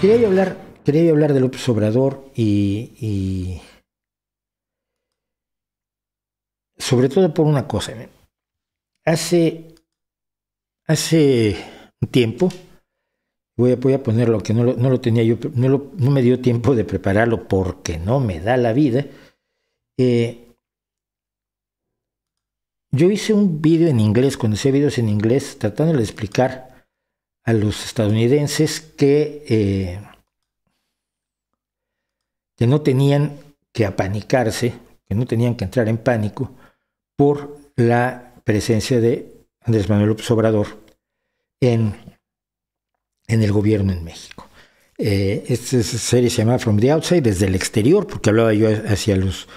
Quería hablar, quería hablar de López Obrador y, sobre todo por una cosa. ¿eh? Hace, hace tiempo, voy a, voy a ponerlo que no lo, tenía yo, no, me dio tiempo de prepararlo porque no me da la vida. Eh, yo hice un video en inglés, cuando hice videos en inglés, tratando de explicar a los estadounidenses que, eh, que no tenían que apanicarse, que no tenían que entrar en pánico por la presencia de Andrés Manuel López Obrador en, en el gobierno en México. Eh, esta serie se llama From the Outside, desde el exterior, porque hablaba yo hacia los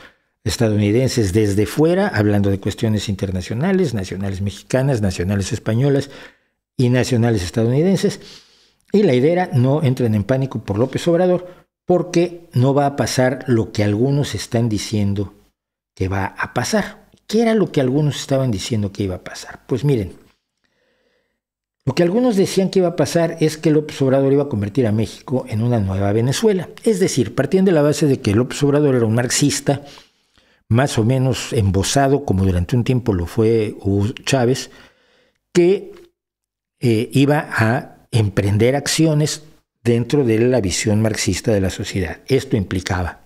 estadounidenses desde fuera, hablando de cuestiones internacionales, nacionales mexicanas, nacionales españolas, y nacionales estadounidenses. Y la idea era no entren en pánico por López Obrador, porque no va a pasar lo que algunos están diciendo que va a pasar. ¿Qué era lo que algunos estaban diciendo que iba a pasar? Pues miren, lo que algunos decían que iba a pasar es que López Obrador iba a convertir a México en una nueva Venezuela. Es decir, partiendo de la base de que López Obrador era un marxista, más o menos embosado, como durante un tiempo lo fue Hugo Chávez, que eh, iba a emprender acciones dentro de la visión marxista de la sociedad. Esto implicaba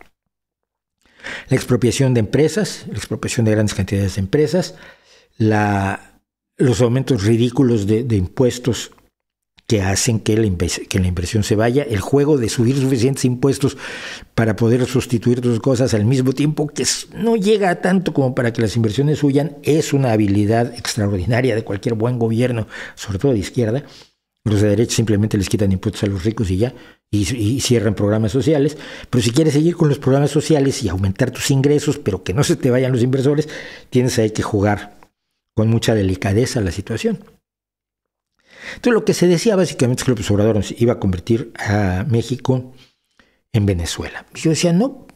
la expropiación de empresas, la expropiación de grandes cantidades de empresas, los aumentos ridículos de, de impuestos que hacen que la, que la inversión se vaya, el juego de subir suficientes impuestos para poder sustituir dos cosas al mismo tiempo, que no llega tanto como para que las inversiones huyan, es una habilidad extraordinaria de cualquier buen gobierno, sobre todo de izquierda. Los de derecha simplemente les quitan impuestos a los ricos y ya, y, cierran programas sociales. Pero si quieres seguir con los programas sociales y aumentar tus ingresos, pero que no se te vayan los inversores, tienes ahí que jugar con mucha delicadeza la situación. Entonces lo que se decía básicamente es que López Obrador iba a convertir a México en Venezuela. Yo decía, no,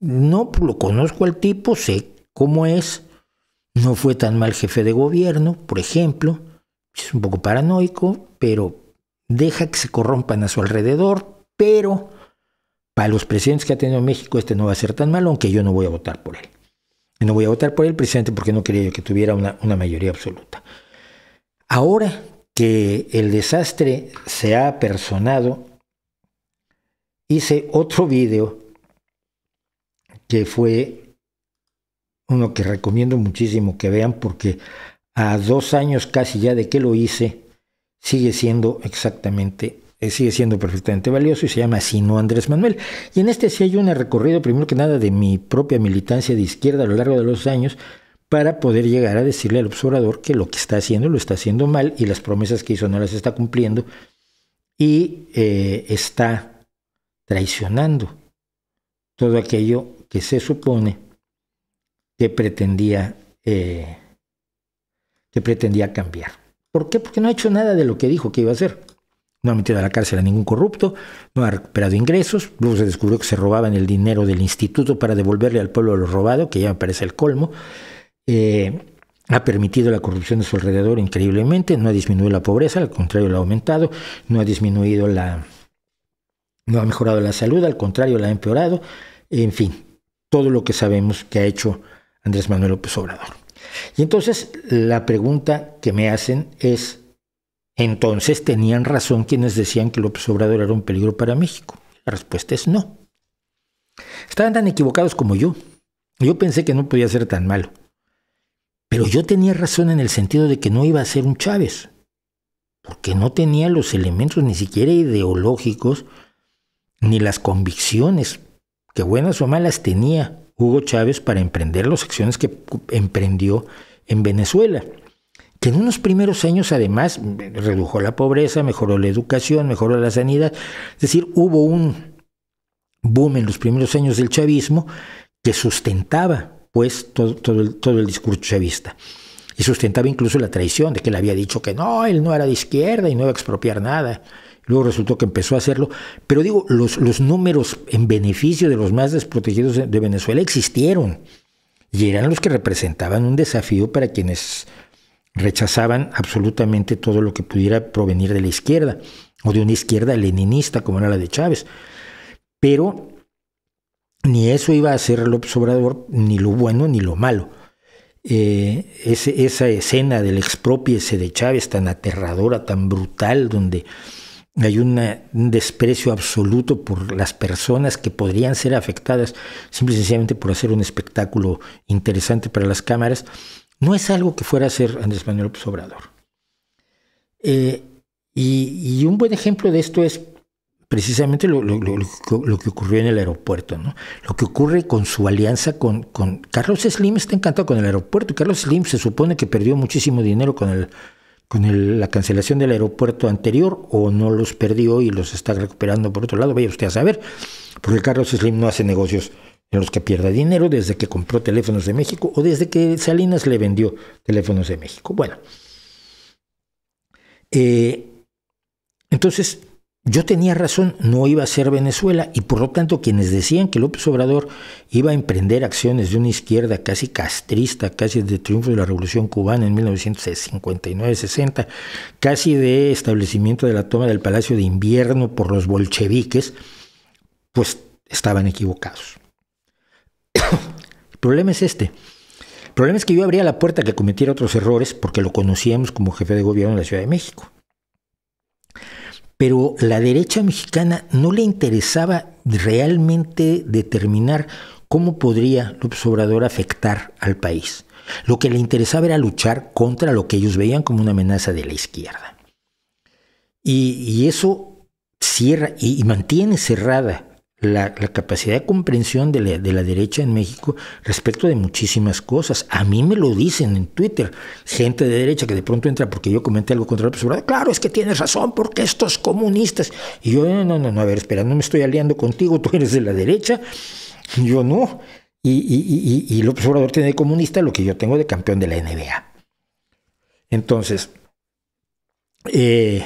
no pues, lo conozco al tipo, sé cómo es, no fue tan mal jefe de gobierno, por ejemplo, es un poco paranoico, pero deja que se corrompan a su alrededor, pero para los presidentes que ha tenido México este no va a ser tan malo, aunque yo no voy a votar por él. no voy a votar por él presidente porque no quería yo que tuviera una mayoría absoluta. Ahora que el desastre se ha apersonado, hice otro video que fue uno que recomiendo muchísimo que vean porque a dos años casi ya de que lo hice, sigue siendo exactamente eh, sigue siendo perfectamente valioso y se llama Sino Andrés Manuel. Y en este sí hay un recorrido, primero que nada, de mi propia militancia de izquierda a lo largo de los años, para poder llegar a decirle al observador que lo que está haciendo lo está haciendo mal y las promesas que hizo no las está cumpliendo y eh, está traicionando todo aquello que se supone que pretendía, eh, que pretendía cambiar. ¿Por qué? Porque no ha hecho nada de lo que dijo que iba a hacer. No ha metido a la cárcel a ningún corrupto, no ha recuperado ingresos, luego se descubrió que se robaban el dinero del instituto para devolverle al pueblo lo robado, que ya me parece el colmo. Eh, ha permitido la corrupción de su alrededor increíblemente, no ha disminuido la pobreza, al contrario, la ha aumentado, no ha disminuido la... no ha mejorado la salud, al contrario, la ha empeorado, en fin, todo lo que sabemos que ha hecho Andrés Manuel López Obrador. Y entonces la pregunta que me hacen es, entonces tenían razón quienes decían que López Obrador era un peligro para México. La respuesta es no. Estaban tan equivocados como yo. Yo pensé que no podía ser tan malo. Pero yo tenía razón en el sentido de que no iba a ser un Chávez, porque no tenía los elementos ni siquiera ideológicos, ni las convicciones, que buenas o malas tenía Hugo Chávez para emprender las acciones que emprendió en Venezuela que en unos primeros años además redujo la pobreza, mejoró la educación, mejoró la sanidad. Es decir, hubo un boom en los primeros años del chavismo que sustentaba pues todo, todo, el, todo el discurso chavista. Y sustentaba incluso la traición de que le había dicho que no, él no era de izquierda y no iba a expropiar nada. Luego resultó que empezó a hacerlo. Pero digo, los, los números en beneficio de los más desprotegidos de, de, Venezuela existieron. Y eran los que representaban un desafío para quienes rechazaban absolutamente todo lo que pudiera provenir de la izquierda, o de una izquierda leninista como era la de Chávez. Pero ni eso iba a hacer López Obrador, ni lo bueno ni lo malo. Eh, esa escena del expropiese de Chávez tan aterradora, tan brutal, donde hay un desprecio absoluto por las personas que podrían ser afectadas simple y sencillamente por hacer un espectáculo interesante para las cámaras, no es algo que fuera a hacer Andrés Manuel López Obrador. Eh, y, un buen ejemplo de esto es precisamente lo, lo, lo, lo, que ocurrió en el aeropuerto, ¿no? Lo que ocurre con su alianza con, con, Carlos Slim está encantado con el aeropuerto. Carlos Slim se supone que perdió muchísimo dinero con el con la cancelación del aeropuerto anterior o no los perdió y los está recuperando por otro lado, vaya usted a saber, porque Carlos Slim no hace negocios en los que pierda dinero desde que compró teléfonos de México o desde que Salinas le vendió teléfonos de México. Bueno, eh, entonces yo tenía razón, no iba a ser Venezuela y por lo tanto quienes decían que López Obrador iba a emprender acciones de una izquierda casi castrista, casi de triunfo de la Revolución Cubana en 1959-60, casi de establecimiento de la toma del Palacio de Invierno por los bolcheviques, pues estaban equivocados. El problema es este. El problema es que yo abría la puerta a que cometiera otros errores porque lo conocíamos como jefe de gobierno de la Ciudad de México pero la derecha mexicana no le interesaba realmente determinar cómo podría López Obrador afectar al país. Lo que le interesaba era luchar contra lo que ellos veían como una amenaza de la izquierda. Y, eso cierra y mantiene cerrada la, capacidad de comprensión de la, derecha en México respecto de muchísimas cosas. A mí me lo dicen en Twitter, gente de derecha que de pronto entra porque yo comenté algo contra López Obrador. Claro, es que tienes razón, porque estos comunistas. Y yo, no, no, no, a ver, espera, no me estoy aliando contigo, tú eres de la derecha. Yo no. Y, y, y, y López Obrador tiene de comunista lo que yo tengo de campeón de la NBA. Entonces, eh,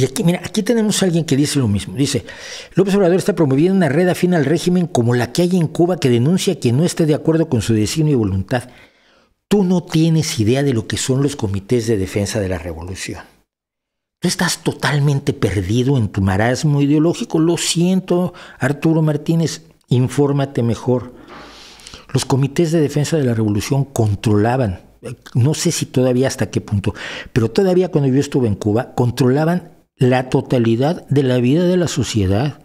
y aquí, mira, aquí tenemos a alguien que dice lo mismo. Dice, López Obrador está promoviendo una red afina al régimen como la que hay en Cuba que denuncia que no esté de acuerdo con su destino y voluntad. Tú no tienes idea de lo que son los comités de defensa de la revolución. Tú estás totalmente perdido en tu marasmo ideológico. Lo siento, Arturo Martínez, infórmate mejor. Los comités de defensa de la revolución controlaban, eh, no sé si todavía hasta qué punto, pero todavía cuando yo estuve en Cuba, controlaban la totalidad de la vida de la sociedad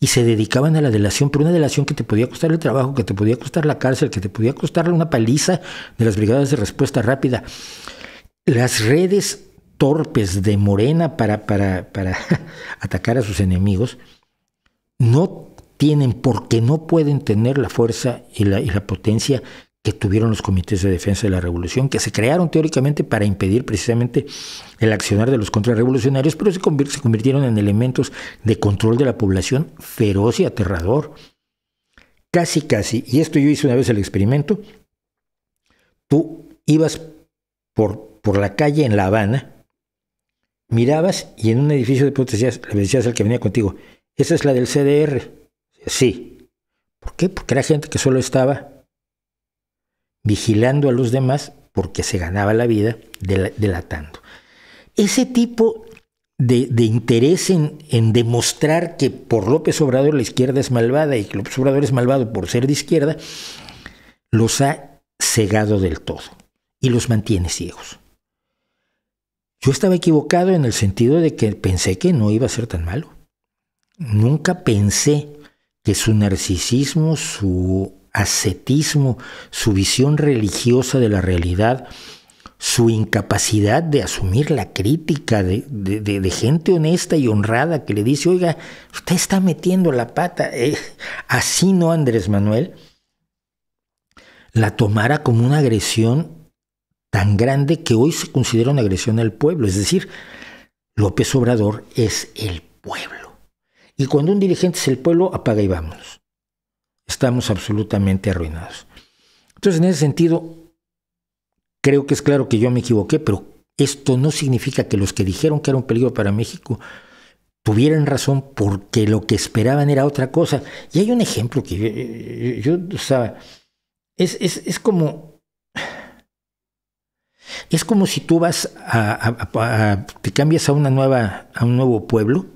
y se dedicaban a la delación, pero una delación que te podía costar el trabajo, que te podía costar la cárcel, que te podía costar una paliza de las brigadas de respuesta rápida. Las redes torpes de Morena para, para, para atacar a sus enemigos no tienen, porque no pueden tener la fuerza y la, y la potencia que tuvieron los comités de defensa de la revolución, que se crearon teóricamente para impedir precisamente el accionar de los contrarrevolucionarios, pero se, convirtieron en elementos de control de la población feroz y aterrador. Casi, casi, y esto yo hice una vez el experimento, tú ibas por, por la calle en La Habana, mirabas y en un edificio de protestas le decías al que venía contigo, esa es la del CDR. Sí. ¿Por qué? Porque era gente que solo estaba vigilando a los demás porque se ganaba la vida delatando. Ese tipo de, interés en, en, demostrar que por López Obrador la izquierda es malvada y que López Obrador es malvado por ser de izquierda, los ha cegado del todo y los mantiene ciegos. Yo estaba equivocado en el sentido de que pensé que no iba a ser tan malo. Nunca pensé que su narcisismo, su ascetismo, su visión religiosa de la realidad, su incapacidad de asumir la crítica de, gente honesta y honrada que le dice, oiga, usted está metiendo la pata, eh, así no Andrés Manuel, la tomara como una agresión tan grande que hoy se considera una agresión al pueblo. Es decir, López Obrador es el pueblo. Y cuando un dirigente es el pueblo, apaga y vámonos estamos absolutamente arruinados. Entonces, en ese sentido, creo que es claro que yo me equivoqué, pero esto no significa que los que dijeron que era un peligro para México tuvieran razón porque lo que esperaban era otra cosa. Y hay un ejemplo que yo, es, como... Es como si tú vas a, a, te cambias a una nueva, a un nuevo pueblo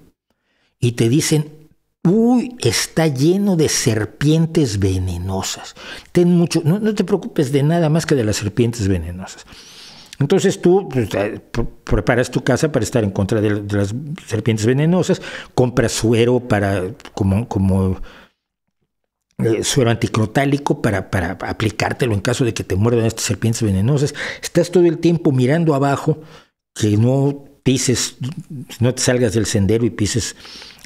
y te dicen Uy, está lleno de serpientes venenosas. Ten mucho, no, te preocupes de nada más que de las serpientes venenosas. Entonces tú pues, eh, preparas tu casa para estar en contra de, las serpientes venenosas, compras suero para como, como eh, suero anticrotálico para, para aplicártelo en caso de que te muerdan estas serpientes venenosas. Estás todo el tiempo mirando abajo que no pises, no te salgas del sendero y pises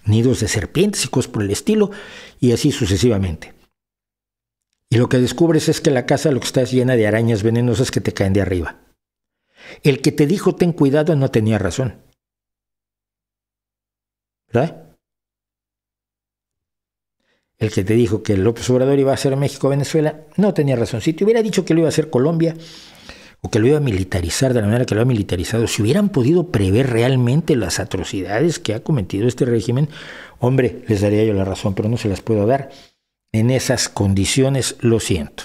nidos de serpientes y cosas por el estilo, y así sucesivamente. Y lo que descubres es que la casa lo que está llena de arañas venenosas que te caen de arriba. El que te dijo ten cuidado no tenía razón. ¿Verdad? El que te dijo que López Obrador iba a ser México-Venezuela no tenía razón. Si te hubiera dicho que lo iba a ser Colombia, o que lo iba a militarizar de la manera que lo ha militarizado, si hubieran podido prever realmente las atrocidades que ha cometido este régimen, hombre, les daría yo la razón, pero no se las puedo dar. En esas condiciones, lo siento.